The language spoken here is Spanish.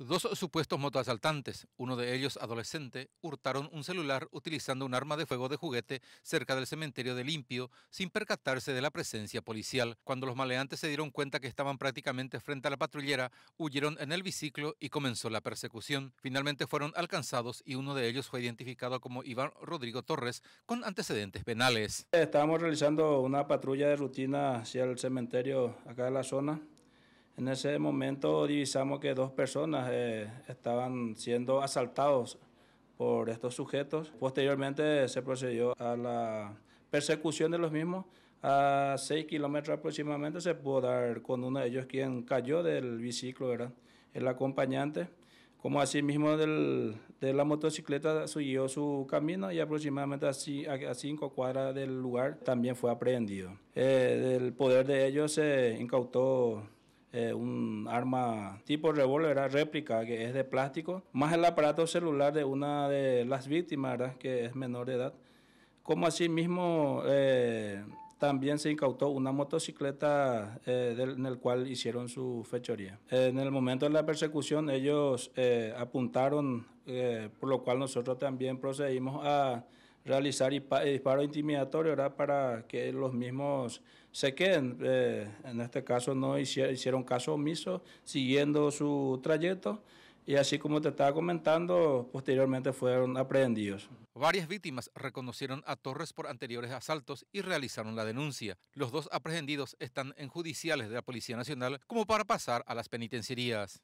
Dos supuestos motoasaltantes, uno de ellos adolescente, hurtaron un celular utilizando un arma de fuego de juguete cerca del cementerio de Limpio sin percatarse de la presencia policial. Cuando los maleantes se dieron cuenta que estaban prácticamente frente a la patrullera, huyeron en el biciclo y comenzó la persecución. Finalmente fueron alcanzados y uno de ellos fue identificado como Iván Rodrigo Torres con antecedentes penales. Estábamos realizando una patrulla de rutina hacia el cementerio acá de la zona en ese momento divisamos que dos personas eh, estaban siendo asaltados por estos sujetos. Posteriormente se procedió a la persecución de los mismos. A seis kilómetros aproximadamente se pudo dar con uno de ellos quien cayó del biciclo, ¿verdad? el acompañante. Como asimismo del, de la motocicleta siguió su camino y aproximadamente a cinco cuadras del lugar también fue aprehendido. El eh, del poder de ellos se incautó eh, un arma tipo revólver, réplica, que es de plástico, más el aparato celular de una de las víctimas, que es menor de edad. Como asimismo, eh, también se incautó una motocicleta eh, del, en el cual hicieron su fechoría. Eh, en el momento de la persecución ellos apuntaron, por lo cual nosotros también procedimos a realizar eh, disparos intimidatorios para que los mismos se queden. Eh, en este caso no hicieron, caso omiso, siguiendo su trayecto y así como te estaba comentando, posteriormente fueron aprehendidos. Varias víctimas reconocieron a Torres por anteriores asaltos y realizaron la denuncia. Los dos aprehendidos están en judiciales de la Policía Nacional como para pasar a las penitenciarías.